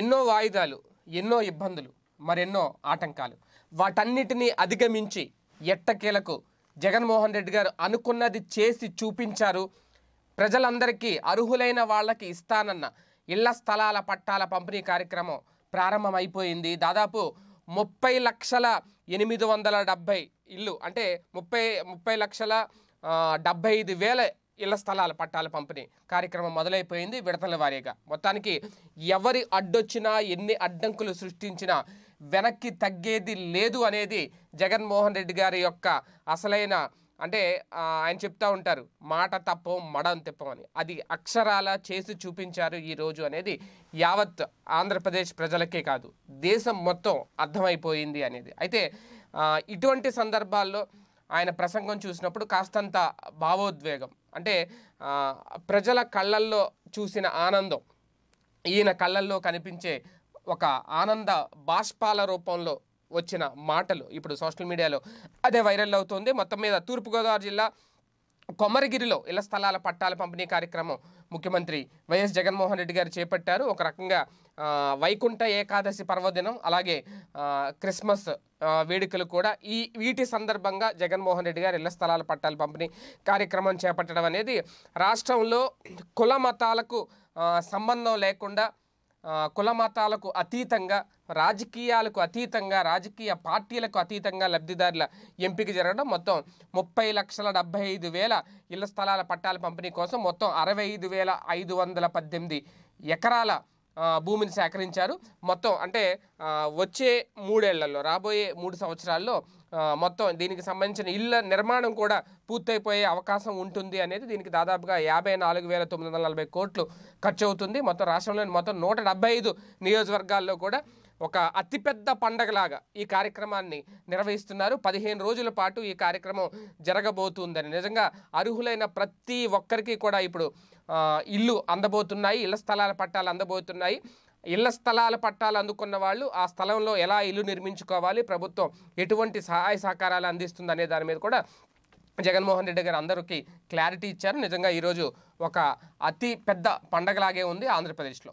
ఎన్నో వాయిదాలు ఎన్నో ఇబ్బందులు మరెన్నో ఆటంకాలు వాటన్నిటినీ అధిగమించి ఎట్టకేలకు జగన్మోహన్ రెడ్డి గారు అనుకున్నది చేసి చూపించారు ప్రజలందరికీ అర్హులైన వాళ్ళకి ఇస్తానన్న ఇళ్ల స్థలాల పట్టాల పంపిణీ కార్యక్రమం ప్రారంభమైపోయింది దాదాపు ముప్పై లక్షల ఎనిమిది వందల డెబ్భై ఇల్లు అంటే ముప్పై ముప్పై లక్షల డెబ్భై ఐదు వేల ఇళ్ల స్థలాల పట్టాల పంపిణీ కార్యక్రమం మొదలైపోయింది విడతల వారీగా మొత్తానికి ఎవరి అడ్డొచ్చినా ఎన్ని అడ్డంకులు సృష్టించినా వెనక్కి తగ్గేది లేదు అనేది జగన్మోహన్ రెడ్డి గారి యొక్క అసలైన అంటే ఆయన చెప్తూ ఉంటారు మాట తప్పం మడం తిప్పమని అది అక్షరాల చేసి చూపించారు ఈరోజు అనేది యావత్ ఆంధ్రప్రదేశ్ ప్రజలకే కాదు దేశం మొత్తం అర్థమైపోయింది అనేది అయితే ఇటువంటి సందర్భాల్లో ఆయన ప్రసంగం చూసినప్పుడు కాస్తంత భావోద్వేగం అంటే ప్రజల కళ్ళల్లో చూసిన ఆనందం ఈయన కళ్ళల్లో కనిపించే ఒక ఆనంద బాష్పాల రూపంలో వచ్చిన మాటలు ఇప్పుడు సోషల్ మీడియాలో అదే వైరల్ అవుతుంది మొత్తం మీద తూర్పుగోదావరి జిల్లా కొమరగిరిలో ఇళ్ల స్థలాల పట్టాల పంపిణీ కార్యక్రమం ముఖ్యమంత్రి వైఎస్ జగన్మోహన్ రెడ్డి గారు చేపట్టారు ఒక రకంగా వైకుంఠ ఏకాదశి పర్వదినం అలాగే క్రిస్మస్ వేడుకలు కూడా ఈ వీటి సందర్భంగా జగన్మోహన్ రెడ్డి గారు ఇళ్ల స్థలాల పట్టాల పంపిణీ కార్యక్రమం చేపట్టడం అనేది రాష్ట్రంలో కుల మతాలకు సంబంధం లేకుండా కుల మతాలకు అతీతంగా రాజకీయాలకు అతీతంగా రాజకీయ పార్టీలకు అతీతంగా లబ్ధిదారుల ఎంపిక జరగడం మొత్తం ముప్పై లక్షల డెబ్బై ఐదు వేల ఇళ్ల స్థలాల పట్టాల పంపిణీ కోసం మొత్తం అరవై ఐదు వేల ఐదు వందల పద్దెనిమిది ఎకరాల భూమిని సేకరించారు మొత్తం అంటే వచ్చే మూడేళ్లలో రాబోయే మూడు సంవత్సరాల్లో మొత్తం దీనికి సంబంధించిన ఇళ్ళ నిర్మాణం కూడా పూర్తయిపోయే అవకాశం ఉంటుంది అనేది దీనికి దాదాపుగా యాభై నాలుగు వేల తొమ్మిది వందల నలభై కోట్లు ఖర్చు అవుతుంది మొత్తం రాష్ట్రంలోని మొత్తం నూట డెబ్బై ఐదు నియోజకవర్గాల్లో కూడా ఒక అతిపెద్ద పండగలాగా ఈ కార్యక్రమాన్ని నిర్వహిస్తున్నారు పదిహేను రోజుల పాటు ఈ కార్యక్రమం జరగబోతుందని నిజంగా అర్హులైన ప్రతి ఒక్కరికి కూడా ఇప్పుడు ఇల్లు అందబోతున్నాయి ఇళ్ల స్థలాల పట్టాలు అందబోతున్నాయి ఇళ్ల స్థలాల పట్టాలు అందుకున్న వాళ్ళు ఆ స్థలంలో ఎలా ఇల్లు నిర్మించుకోవాలి ప్రభుత్వం ఎటువంటి సహాయ సహకారాలు అందిస్తుంది అనే దాని మీద కూడా జగన్మోహన్ రెడ్డి గారు అందరికీ క్లారిటీ ఇచ్చారు నిజంగా ఈరోజు ఒక అతి పెద్ద పండగలాగే ఉంది ఆంధ్రప్రదేశ్లో